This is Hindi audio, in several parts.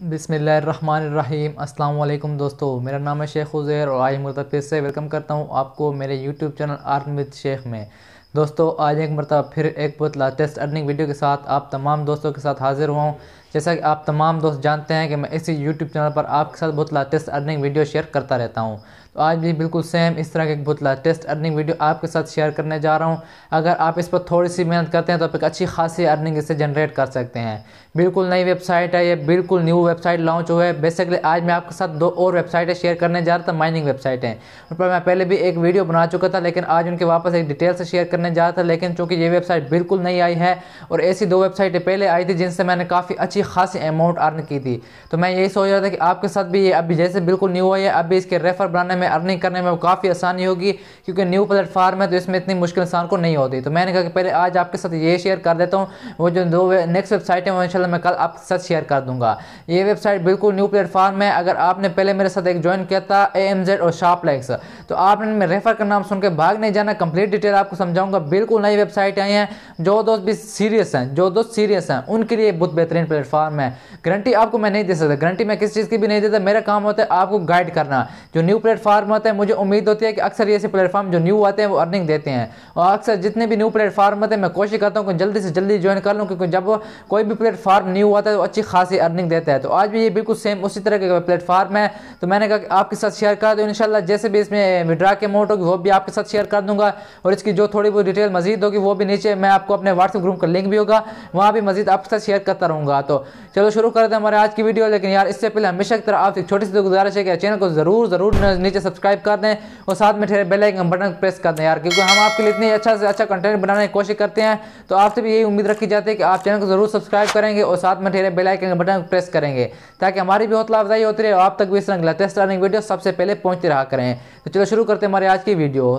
बिसमीम अल्लाम दोस्तों मेरा नाम है शेख उज़ैर और आज मरतब फिर से वेलकम करता हूँ आपको मेरे YouTube channel earn with Shaikh में दोस्तों आज एक मरतब फिर एक बहुत लाटेस्ट अर्निंग वीडियो के साथ आप तमाम दोस्तों के साथ हाजिर हुआ हूँ जैसा कि आप तमाम दोस्त जानते हैं कि मैं इसी यूट्यूब चैनल पर आपके साथ बहुत लाटेस्ट अर्निंग वीडियो शेयर करता रहता हूँ तो आज भी बिल्कुल सेम इस तरह का एक बुतला टेस्ट अर्निंग वीडियो आपके साथ शेयर करने जा रहा हूँ अगर आप इस पर थोड़ी सी मेहनत करते हैं तो आप एक अच्छी खासी अर्निंग इसे जनरेट कर सकते हैं बिल्कुल नई वेबसाइट है ये बिल्कुल न्यू वेबसाइट लॉन्च हुआ है बेसिकली आज मैं आपके साथ दो और वेबसाइटें शेयर करने जा रहा था माइनिंग वेबसाइट है उन पर मैं पहले भी एक वीडियो बना चुका था लेकिन आज उनके वापस एक डिटेल से शेयर करने जा रहा था लेकिन चूंकि ये वेबसाइट बिल्कुल नई आई है और ऐसी दो वेबसाइटें पहले आई थी जिनसे मैंने काफ़ी अच्छी खासी अमाउंट अर्न की थी तो मैं यही सोच रहा था कि आपके साथ भी ये अभी जैसे बिल्कुल न्यू हुआ है अभी इसके रेफर बनाने में में अर्निंग करने में काफ़ी आसानी होगी क्योंकि न्यू प्लेटफार्म है तो इसमें इतनी मुश्किल इंसान को नहीं होती तो मैंने कहा कि पहले आज आपके साथ ये शेयर कर देता हूँ वो जो दो नेक्स्ट वेबसाइट है वो इंशाल्लाह मैं कल आपके साथ शेयर कर दूंगा ये वेबसाइट बिल्कुल न्यू प्लेटफार्म है अगर आपने पहले मेरे साथ एक ज्वाइन किया था ए एम और शार्पलेक्स तो आपने रेफर का नाम सुनकर भाग नहीं जाना कंप्लीट डिटेल आपको समझाऊंगा बिल्कुल नई वेबसाइट आई है जो दोस्त भी सीरियस हैं जो दोस्त सीरियस हैं उनके लिए बहुत बेहतरीन प्लेटफॉर्म है गारंटी आपको मैं नहीं दे सकता गारंटी मैं किस चीज़ की भी नहीं देता मेरा काम होता है आपको गाइड करना जो न्यू प्लेटफॉर्म प्लेटफार्म होते हैं मुझे उम्मीद होती है कि अक्सर ऐसे प्लेटफार्म जो न्यू आते हैं वो अर्निंग देते हैं और अक्सर जितने भी न्यू प्लेटफार्म होते हैं मैं कोशिश करता हूँ कि जल्दी से जल्दी ज्वाइन कर लूँ क्योंकि जब कोई भी प्लेटफार्म न्यू आता है तो अच्छी खासी अर्निंग देता है तो आज भी ये बिल्कुल सेम उसी तरह का प्लेटफार्म है तो मैंने कहा आपके साथ शेयर कर दो इन जैसे भी इसमें विड्रा के अमाउंट होगी वो भी आपके साथ शेयर कर दूंगा और इसकी जो थोड़ी बहुत डिटेल मजीद होगी वो भी नीचे मैं आपको अपने व्हाट्सअप ग्रुप का लिंक भी होगा वहाँ भी मजीद आपके साथ शेयर करता रहूँगा तो चलो शुरू करते हैं हमारे आज की वीडियो लेकिन यार इससे पहले हमेशा की तरह आपसे छोटी सी गुजारिश है कि चैनल को जरूर जरूर नीचे नीचे सब्सक्राइब कर दें और साथ में बेल आइकन बटन प्रेस कर दें यार क्योंकि हम आपके लिए इतने अच्छा से अच्छा कंटेंट बनाने की कोशिश करते हैं तो आपसे भी यही उम्मीद रखी जाती है कि आप चैनल को जरूर सब्सक्राइब करेंगे और साथ में ठेरे बेलाइकन बटन प्रेस करेंगे ताकि हमारी भी हौसला अफजाई होती रहे और आप तक भी इस तरह लेटेस्ट अर्निंग वीडियो सबसे पहले पहुंचते रहा करें तो चलो शुरू करते हैं हमारे आज की वीडियो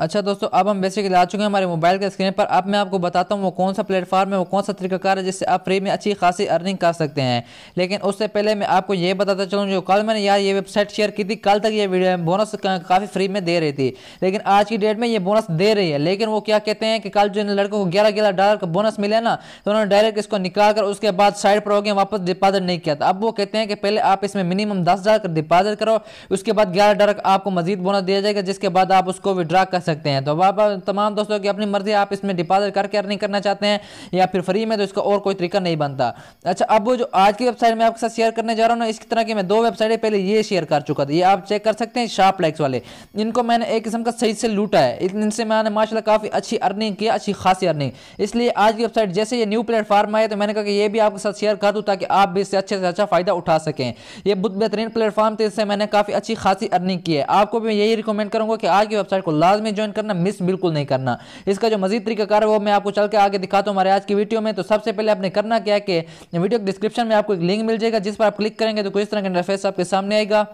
अच्छा दोस्तों अब हम बेसिकली आ चुके हैं हमारे मोबाइल के स्क्रीन पर अब मैं आपको बताता हूँ वो कौन सा प्लेटफॉर्म है वो कौन सा तरीकाकार है जिससे आप फ्री में अच्छी खासी अर्निंग कर सकते हैं लेकिन उससे पहले मैं आपको ये बताता चलूँ जो कल मैंने यार ये वेबसाइट शेयर की थी कल तक ये वीडियो बोनस काफ़ी फ्री में दे रही थी लेकिन आज की डेट में ये बोनस दे रही है लेकिन वो क्या कहते हैं कि कल जो इन लड़कों को ग्यारह ग्यारह डॉलर का बोनस मिले ना तो उन्होंने डायरेक्ट इसको निकाल कर उसके बाद साइड पर होकर वापस डिपॉजिट नहीं किया था अब वो कहते हैं कि पहले आप इसमें मिनिमम दस डॉलर का डिपॉजिट करो उसके बाद ग्यारह डॉलर आपको मजीद बोनस दिया जाएगा जिसके बाद आप उसको विड्रा कर सकते हैं तो आप तमाम दोस्तों की अपनी मर्जी आप इसमें डिपॉजिट करके अर्निंग करना चाहते हैं या फिर फ्री में तो इसका और कोई तरीका नहीं बनता अच्छा अब जो आज की वेबसाइट में आपके साथ शेयर करने जा रहा हूँ ना इसकी तरह की मैं दो वेबसाइट पहले ये शेयर कर चुका था ये आप चेक कर सकते हैं शार्प लाइक्स वाले इनको मैंने एक किस्म का सही से लूटा है इनसे मैंने माशाला काफ़ी अच्छी अर्निंग की अच्छी खासी अर्निंग इसलिए आज की वेबसाइट जैसे ये न्यू प्लेटफॉर्म आए तो मैंने कहा कि ये भी आपके साथ शेयर कर दूँ ताकि आप भी इससे अच्छे से अच्छा फ़ायदा उठा सकें ये बहुत बेहतरीन प्लेटफॉर्म थे इससे मैंने काफ़ी अच्छी खासी अर्निंग की है आपको भी यही रिकमेंड करूँगा कि आज की वेबसाइट को लाजमी नहीं ज्वाइन करना मिस बिल्कुल नहीं करना इसका जो मजीद तरीकाकार है वो मैं आपको चल के आगे दिखाता हूँ हमारे आज की वीडियो में तो सबसे पहले आपने करना क्या है कि वीडियो के डिस्क्रिप्शन में आपको एक लिंक मिल जाएगा जिस पर आप क्लिक करेंगे तो कुछ तरह का इंटरफेस आपके सामने आएगा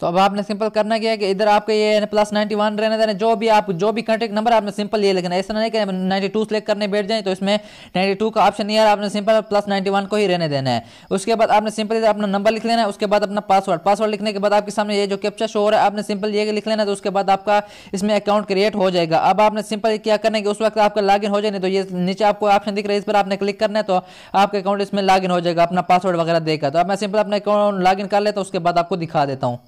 तो अब आपने सिंपल करना क्या है कि इधर आपके ये प्लस नाइन्टी वन रहने देना जो भी आप जो भी कॉन्टेक्ट नंबर आपने सिंपल ये लिखना है ऐसा नहीं कि नाइन्टी टू सेलेक्ट करने बैठ जाए तो इसमें नाइन्टी टू का ऑप्शन नहीं है आपने सिंपल प्लस नाइन्टी वन को ही रहने देना है उसके बाद आपने सिंपल इधर अपना नंबर लिख लेना है उसके बाद अपना पासवर्ड पासवर्ड लिखने के बाद आपके सामने ये जो कैप्चा शो हो रहा है आपने सिंपल ये लिख लेना है तो उसके बाद आपका इसमें अकाउंट क्रिएट हो जाएगा अब आपने सिंपल क्या करना है कि उस वक्त आपका इन हो जाए तो ये नीचे आपको ऑप्शन दिख रहा है इस पर आपने क्लिक करना है तो आपका अकाउंट इसमें इन हो जाएगा अपना पासवर्ड वगैरह देगा तो अब मैं सिंपल अपना अकाउंट लॉगिन कर लेता हूँ उसके बाद आपको दिखा देता हूँ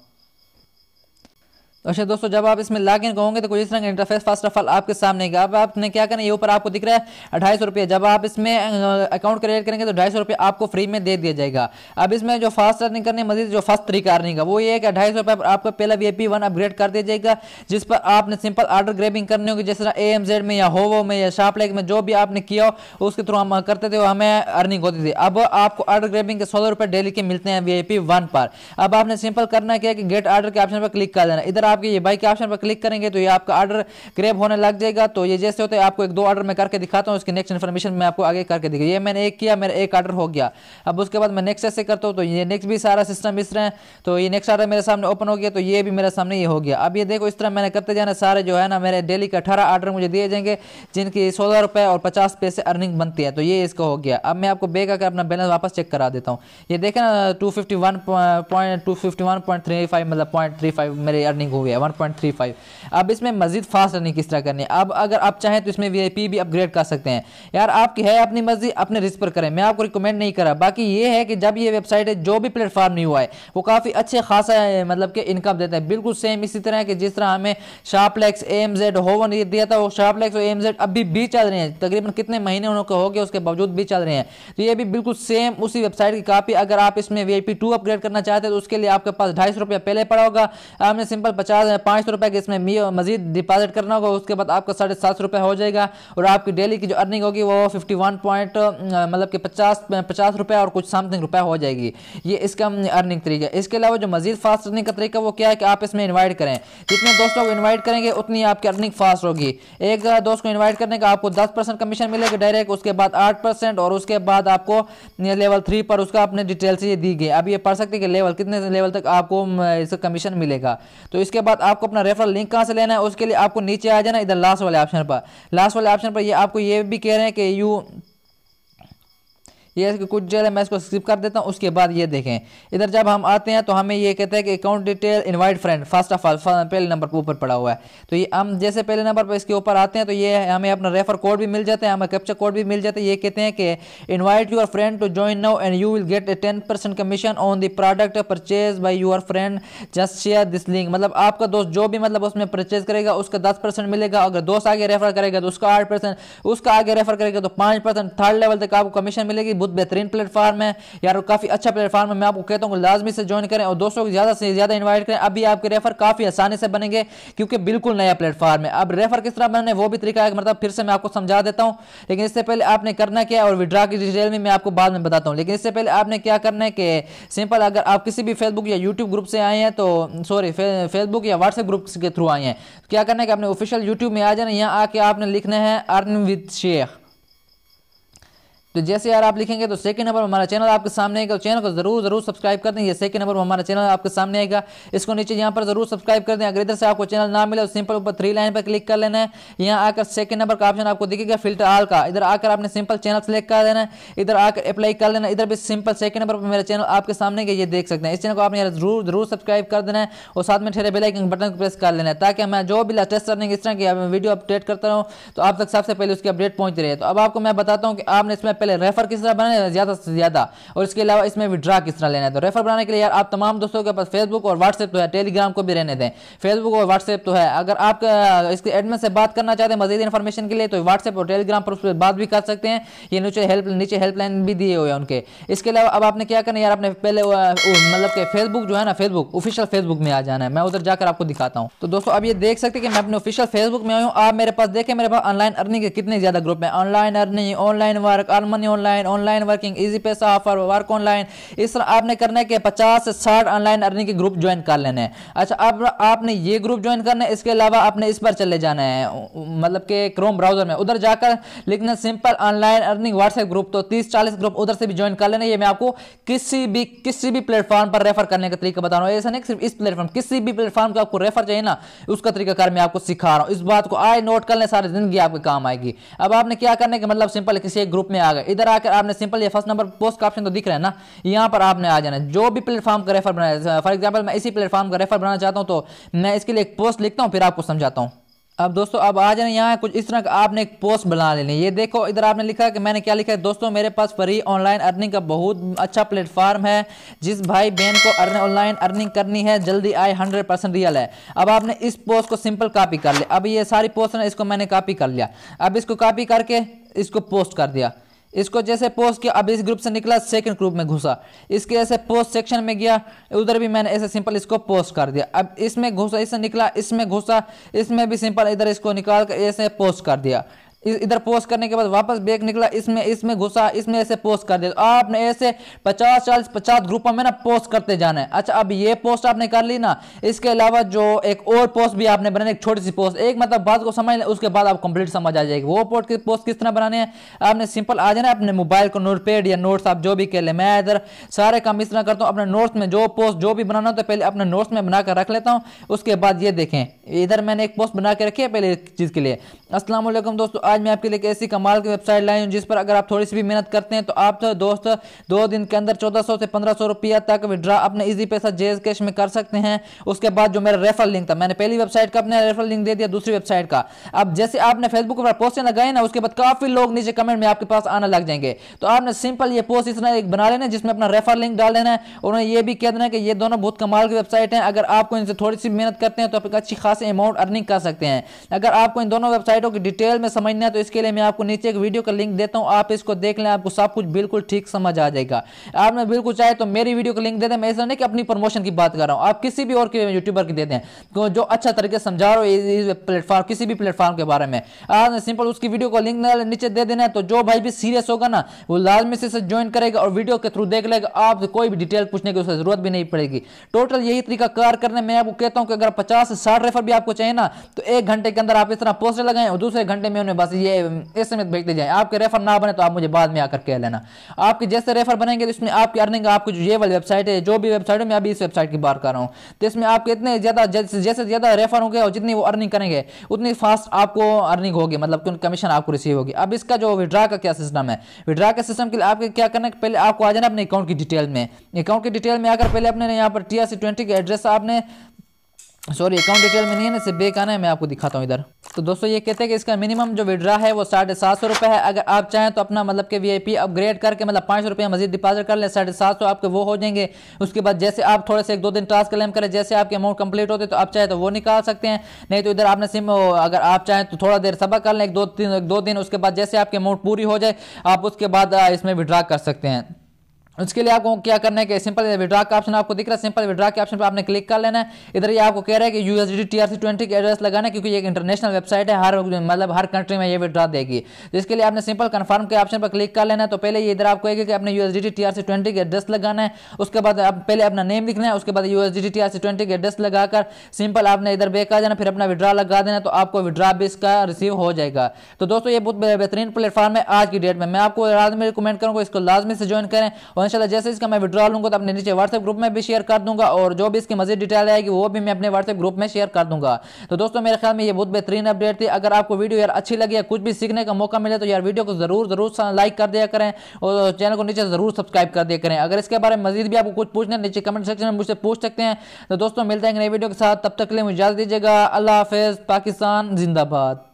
अच्छा दोस्तों जब आप इसमें लॉग इन कहोगे तो कुछ इस तरह का इंटरफेस फर्स्ट ऑफ ऑल आपके सामने आएगा अब आपने क्या करना ये ऊपर आपको दिख रहा है अढ़ाई सौ रुपये जब आप इसमें अकाउंट क्रिएट करेंगे तो ढाई सौ रुपये आपको फ्री में दे दिया जाएगा अब इसमें जो फास्ट अर्निंग करने मजीद जो फर्स्ट तरीका अर्निंग का वो ये है कि ढाई सौ रुपये आपका पहला वी पी वन अपग्रेड कर दिया जाएगा जिस पर आपने सिंपल आर्डर ग्रेबिंग करनी होगी जिस तरह ए एम जेड में या होवो में या शार्पलेग में जो भी आपने किया हो उसके थ्रू हम करते थे हमें अर्निंग होती थी अब आपको आर्डर ग्रेबिंग के सोलह रुपये डेली के मिलते हैं वी आई पी वन पर अब आपने सिंपल करना क्या कि गेट आर्डर के ऑप्शन पर क्लिक कर देना इधर रहेगा आपके ये बाई के ऑप्शन पर क्लिक करेंगे तो ये आपका ऑर्डर ग्रेब होने लग जाएगा तो ये जैसे होते हैं आपको एक दो ऑर्डर मैं करके दिखाता हूँ उसकी नेक्स्ट इन्फॉर्मेशन मैं आपको आगे करके दिखा ये मैंने एक किया मेरा एक ऑर्डर हो गया अब उसके बाद मैं नेक्स्ट ऐसे करता हूँ तो ये नेक्स्ट भी सारा सिस्टम इस तरह तो ये नेक्स्ट ऑर्डर मेरे सामने ओपन हो गया तो ये भी मेरे सामने ये हो गया अब ये देखो इस तरह मैंने करते जाना सारे जो है ना मेरे डेली के अठारह ऑर्डर मुझे दिए जाएंगे जिनकी सोलह रुपये और पचास पैसे अर्निंग बनती है तो ये इसका हो गया अब मैं आपको बेग आकर अपना बैलेंस वापस चेक करा देता हूँ ये देखे ना two fifty one point two fifty one point three five मतलब पॉइंट थ्री फाइव मेरी अर्निंग हो हो गया 1.35 अब इसमें मजीद फास्ट रनिंग किस तरह करनी है अब अगर आप चाहें तो इसमें वी भी अपग्रेड कर सकते हैं यार आपकी है अपनी मर्जी अपने रिस्क पर करें मैं आपको रिकमेंड नहीं करा बाकी ये है कि जब ये वेबसाइट है जो भी प्लेटफॉर्म नहीं हुआ है वो काफ़ी अच्छे खासा है मतलब कि इनकम देता है बिल्कुल सेम इसी तरह कि जिस तरह हमें शार्पलेक्स एम जेड होवन दिया था वो शार्पलेक्स और एम जेड अभी भी चल रहे हैं तकरीबन कितने महीने उनको हो गए उसके बावजूद भी चल रहे हैं तो ये भी बिल्कुल सेम उसी वेबसाइट की कापी अगर आप इसमें वी आई अपग्रेड करना चाहते हैं तो उसके लिए आपके पास ढाई सौ पहले पड़ा होगा आपने सिंपल पचास है पाँच सौ रुपये की इसमें मजीद डिपॉजिट करना होगा उसके बाद आपका साढ़े सात सौ रुपये हो जाएगा और आपकी डेली की जो अर्निंग होगी वो फिफ्टी वन पॉइंट मतलब कि पचास पचास रुपये और कुछ समथिंग रुपये हो जाएगी ये इसका अर्निंग तरीका इसके अलावा जो मजीद फास्ट अर्निंग का तरीका वो क्या है कि आप इसमें इन्वाइट करें जितने दोस्तों को इन्वाइट करेंगे उतनी आपकी अर्निंग फास्ट होगी एक दोस्त को इन्वाइट करने का आपको दस परसेंट कमीशन मिलेगा डायरेक्ट उसके बाद आठ परसेंट और उसके बाद आपको लेवल थ्री पर उसका अपने डिटेल्स ये दी गई अब ये पढ़ सकते कि लेवल कितने लेवल तक आपको इसका कमीशन मिलेगा तो इसके उसके बाद आपको अपना रेफरल लिंक कहाँ से लेना है उसके लिए आपको नीचे आ जाना इधर लास्ट वाले ऑप्शन पर लास्ट वाले ऑप्शन पर ये आपको ये भी कह रहे हैं कि यू ये कुछ डिटेल है मैं इसको स्किप कर देता हूँ उसके बाद ये देखें इधर जब हम आते हैं तो हमें ये कहते हैं कि account detail invite friend first of all पहले नंबर पर ऊपर पड़ा हुआ है तो ये हम जैसे पहले नंबर पर इसके ऊपर आते हैं तो ये हमें अपना रेफर कोड भी मिल जाता है हमें कैप्चर कोड भी मिल जाता है ये कहते हैं कि invite your friend to join now and you will get a ten percent commission on the product purchase by your friend just share this link मतलब आपका दोस्त जो भी मतलब उसमें परचेज करेगा उसका दस परसेंट मिलेगा अगर दोस्त आगे रेफर करेगा तो उसका आठ परसेंट उसका आगे रेफर करेगा तो पाँच परसेंट थर्ड लेवल तक आपको कमीशन मिलेगी बहुत बेहतरीन प्लेटफार्म है यार और काफ़ी अच्छा प्लेटफार्म है मैं आपको कहता हूँ लाजमी से ज्वाइन करें और दोस्तों को ज़्यादा से ज़्यादा इन्वाइट करें अभी आपके रेफर काफ़ी आसानी से बनेंगे क्योंकि बिल्कुल नया प्लेटफॉर्म है अब रेफर किस तरह बने वो भी तरीका है मतलब फिर से मैं आपको समझा देता हूँ लेकिन इससे पहले आपने करना क्या और विड्रा की डिटेल में मैं आपको बाद में बताता हूँ लेकिन इससे पहले आपने क्या करना है कि सिंपल अगर आप किसी भी फेसबुक या यूट्यूब ग्रुप से आए हैं तो सॉरी फेसबुक या व्हाट्सएप ग्रुप के थ्रू आए हैं तो क्या करना है कि आपने ऑफिशियल यूट्यूब में आ जाना यहाँ आके आपने लिखना है अर्न विद शेख तो जैसे यार आप लिखेंगे तो सेकंड नंबर पर हमारा चैनल आपके सामने आएगा चैनल को जरूर जरूर सब्सक्राइब कर दें ये सेकंड नंबर पर हमारा चैनल आपके सामने आएगा इसको नीचे यहाँ पर जरूर सब्सक्राइब कर दें अगर इधर से आपको चैनल ना मिले तो सिंपल ऊपर थ्री लाइन पर क्लिक कर लेना है यहाँ आकर सेकंड नंबर का ऑप्शन आपको दिखेगा फिल्टर आल का इधर आकर आपने सिंपल चैनल सेलेक्ट कर देना है इधर आकर अप्लाई कर लेना इधर भी सिंपल सेकंड नंबर पर मेरा चैनल आपके सामने ये देख सकते हैं इस चैनल को आपने यार जरूर जरूर सब्सक्राइब कर देना है और साथ में ठेरे बेलाइकन बटन को प्रेस कर लेना है ताकि मैं जो भी लेटेस्ट करने इस तरह की वीडियो अपडेट करता हूँ तो आप तक सबसे पहले उसकी अपडेट पहुंच रही है तो अब आपको मैं बताता हूँ कि आपने इसमें पहले रेफर किस तरह बनाने ज़्यादा से ज़्यादा और इसके अलावा इसमें विड्रा किस तरह लेना है तो रेफर बनाने के लिए यार आप तमाम दोस्तों के पास फेसबुक और व्हाट्सएप तो है टेलीग्राम को भी रहने दें फेसबुक और व्हाट्सएप तो है अगर आप इसके एडमिन से बात करना चाहते हैं मजीद इन्फॉर्मेशन के लिए तो व्हाट्सएप और टेलीग्राम पर उस पर बात भी कर सकते हैं ये नीचे हेल्प नीचे हेल्पलाइन भी दिए हुए उनके इसके अलावा अब आपने क्या करना यार आपने पहले मतलब के फेसबुक जो है ना फेसबुक ऑफिशियल फेसबुक में आ जाना है मैं उधर जाकर आपको दिखाता हूँ तो दोस्तों अब ये देख सकते हैं कि मैं अपने ऑफिशियल फेसबुक में आया हूँ आप मेरे पास देखें मेरे पास ऑनलाइन अर्निंग के कितने ज़्यादा ग्रुप है online earning online work money online online working easy पैसा ऑफर वर्क ऑनलाइन इस तरह आपने करना है कि पचास से साठ ऑनलाइन अर्निंग के ग्रुप ज्वाइन कर लेने हैं अच्छा अब आपने ये ग्रुप ज्वाइन करना है इसके अलावा आपने इस पर चले जाना है मतलब के क्रोम ब्राउजर में उधर जाकर लिखना simple online earning WhatsApp group तो तीस चालीस ग्रुप उधर से भी ज्वाइन कर लेना ये मैं आपको किसी भी किसी भी प्लेटफॉर्म पर रेफर करने का तरीका बता रहा हूँ ऐसा नहीं सिर्फ इस प्लेटफॉर्म किसी भी प्लेटफॉर्म को आपको रेफर चाहिए ना उसका तरीका कार मैं आपको सिखा रहा हूँ इस बात को आए नोट कर लें सारी जिंदगी आपके काम आएगी अब आपने क्या करने के मतलब सिंपल किसी एक ग्रुप में आ गए गए इधर आकर आपने सिंपल ये फर्स्ट नंबर पोस्ट का ऑप्शन तो दिख रहा है ना यहाँ पर आपने आ जाना जो भी प्लेटफॉर्म का रेफर बनाया फॉर एग्जाम्पल मैं इसी प्लेटफॉर्म का रेफर बनाना चाहता हूँ तो मैं इसके लिए एक पोस्ट लिखता हूँ फिर आपको समझाता हूँ अब दोस्तों अब आ जाने यहाँ कुछ इस तरह का आपने एक पोस्ट बना लेनी ये देखो इधर आपने लिखा कि मैंने क्या लिखा है दोस्तों मेरे पास फ्री ऑनलाइन अर्निंग का बहुत अच्छा प्लेटफॉर्म है जिस भाई बहन को ऑनलाइन अर्निंग करनी है जल्दी आए 100 परसेंट रियल है अब आपने इस पोस्ट को सिंपल कापी कर लिया अब ये सारी पोस्ट है इसको मैंने कापी कर लिया अब इसको कापी करके इसको पोस्ट कर दिया इसको जैसे पोस्ट किया अब इस ग्रुप से निकला सेकंड ग्रुप में घुसा इसके ऐसे पोस्ट सेक्शन में गया उधर भी मैंने ऐसे सिंपल इसको पोस्ट कर दिया अब इसमें घुसा इससे निकला इसमें घुसा इसमें भी सिंपल इधर इसको निकाल कर ऐसे पोस्ट कर दिया इधर पोस्ट करने के बाद वापस बैग निकला इसमें इसमें घुसा इसमें ऐसे पोस्ट कर दिया आपने ऐसे पचास चालीस पचास ग्रुपों में ना पोस्ट करते जाना है अच्छा अब ये पोस्ट आपने कर ली ना इसके अलावा जो एक और पोस्ट भी आपने बनाने एक छोटी सी पोस्ट एक मतलब बात को समझ लें उसके बाद आप कंप्लीट समझ आ जाएगी वो पोस्ट पोस्ट किस तरह बनाने हैं आपने सिंपल आ जाना अपने मोबाइल को नोटपैड या नोट्स आप जो भी कह लें मैं इधर सारे काम इस तरह करता हूँ अपने नोट्स में जो पोस्ट जो भी बनाना तो पहले अपने नोट्स में बनाकर रख लेता हूँ उसके बाद ये देखें इधर मैंने एक पोस्ट बना के रखी है पहले चीज़ के लिए असलम दोस्तों आज मैं आपके लिए ऐसी कमाल की वेबसाइट लाई हूँ जिस पर अगर आप थोड़ी सी भी मेहनत करते हैं तो आप तो दोस्त दो दिन के अंदर चौदह सौ से पंद्रह सौ रुपया तक विड्रा अपने इजी पैसा जेज कैश में कर सकते हैं उसके बाद जो मेरा रेफर लिंक था मैंने पहली वेबसाइट का अपने रेफर लिंक दे दिया दूसरी वेबसाइट का अब जैसे आपने फेसबुक पर पोस्ट लगाए ना उसके बाद काफी लोग नीचे कमेंट में आपके पास आना लग जाएंगे तो आपने सिंपल ये पोस्ट इतना एक बना लेना जिसमें अपना रेफर लिंक डाल देना और उन्होंने ये भी कह देना कि ये दोनों बहुत कमाल की वेबसाइट है अगर आपको इनसे थोड़ी सी मेहनत करते हैं तो आप अच्छी खासी अमाउंट अर्निंग कर सकते हैं अगर आपको इन दोनों वेबसाइटों की डिटेल में समझ जानना है तो इसके लिए मैं आपको नीचे एक वीडियो का लिंक देता हूँ आप इसको देख लें आपको सब कुछ बिल्कुल ठीक समझ आ जाएगा आपने बिल्कुल चाहे तो मेरी वीडियो का लिंक दे दें मैं ऐसा नहीं कि अपनी प्रमोशन की बात कर रहा हूँ आप किसी भी और यूट्यूबर की दे दें जो अच्छा तरीके से समझा रहे हो प्लेटफॉर्म किसी भी प्लेटफॉर्म के बारे में आपने सिंपल उसकी वीडियो को लिंक नीचे दे देना है तो जो भाई भी सीरियस होगा ना वो लाजमी से ज्वाइन करेगा और वीडियो के थ्रू देख लेगा आप कोई भी डिटेल पूछने की जरूरत भी नहीं पड़ेगी टोटल यही तरीका कार करने मैं आपको कहता हूँ कि अगर पचास से साठ रेफर भी आपको चाहिए ना तो एक घंटे के अंदर आप इस तरह पोस्टर लगाएं और दूसरे घंटे में उन्हें बस पास ये एस एम भेजते जाएँ आपके रेफर ना बने तो आप मुझे बाद में आकर कह लेना आपके जैसे रेफर बनेंगे तो इसमें आपकी अर्निंग आपको जो ये वाली वेबसाइट है जो भी वेबसाइट है मैं अभी इस वेबसाइट की बात कर रहा हूँ तो इसमें आपके इतने ज़्यादा जैसे ज़्यादा रेफर होंगे और जितनी वो अर्निंग करेंगे उतनी फास्ट आपको अर्निंग होगी मतलब कि कमीशन आपको रिसीव होगी अब इसका जो विड्रा का क्या सिस्टम है विड्रा के सिस्टम के लिए आपके क्या करना है पहले आपको आ जाना अपने अकाउंट की डिटेल में अकाउंट की डिटेल में आकर पहले अपने यहाँ पर टी आर सी ट्वेंटी का एड्रेस आपने सॉरी अकाउंट डिटेल में नहीं है ना सिर्फ बेक आना है मैं आपको दिखाता हूँ इधर तो दोस्तों ये कहते हैं कि इसका मिनिमम जो विड्रा है वो साढ़े सात सौ रुपये है अगर आप चाहें तो अपना मतलब के वीआईपी अपग्रेड करके मतलब पाँच सौ रुपये मजीद डिपॉजिट कर लें साढ़े सात सौ आपके वो हो जाएंगे उसके बाद जैसे आप थोड़े से एक दो दिन टास्क क्लेम करें जैसे आपके अमाउंट कंप्लीट होते तो आप चाहें तो वो निकाल सकते हैं नहीं तो इधर आपने सिम अगर आप चाहें तो थोड़ा देर सबक कर लें एक दो एक दो दिन उसके बाद जैसे आपकी अमाउंट पूरी हो जाए आप उसके बाद इसमें विड्रा कर सकते हैं उसके लिए आपको क्या करना है कि सिंपल विड्रा का ऑप्शन आपको दिख रहा है सिंपल विड्रा के ऑप्शन पर आपने क्लिक कर लेना है इधर ये आपको कह रहा है कि यूएसडी टीआरसी ट्वेंटी के एड्रेस लगाना है क्योंकि ये एक इंटरनेशनल वेबसाइट है हर मतलब हर कंट्री में ये विड्रा देगी जिसके तो लिए आपने सिंपल कन्फर्म के ऑप्शन पर क्लिक कर लेना है तो पहले ये इधर आपको कहेगा कि आपने यूएसडी टीआरसी ट्वेंटी के एड्रेस लगाना है उसके बाद आप पहले अपना नेम लिखना है उसके बाद यूएसडी टीआरसी ट्वेंटी के एड्रेस लगाकर सिंपल आपने इधर बेक आ जाना फिर अपना विड्रा लगा देना तो आपको विड्रा भी इसका रिसीव हो जाएगा तो दोस्तों ये बहुत बेहतरीन प्लेटफॉर्म है आज की डेट में मैं आपको लाजमी रिकमेंड करूँगा इसको लाजमी से ज्वाइन करें और इंशाल्लाह जैसे इसका मैं विड्रॉ लूँगा तो अपने नीचे व्हाट्सएप ग्रुप में भी शेयर कर दूंगा और जो भी इसकी मजीद डिटेल आएगी वो भी मैं अपने व्हाट्सएप ग्रुप में शेयर कर दूंगा तो दोस्तों मेरे ख्याल में ये बहुत बेहतरीन अपडेट थी अगर आपको वीडियो यार अच्छी लगी या कुछ भी सीखने का मौका मिले तो यार वीडियो को जरूर जरूर लाइक कर दिया करें और चैनल को नीचे जरूर सब्सक्राइब कर दिया करें अगर इसके बारे में मजीद भी आपको कुछ पूछना है नीचे कमेंट सेक्शन में मुझसे पूछ सकते हैं तो दोस्तों मिलते हैं नई वीडियो के साथ तब तक के लिए मुझे इजाज़ दीजिएगा अल्लाह हाफिज़ पाकिस्तान जिंदाबाद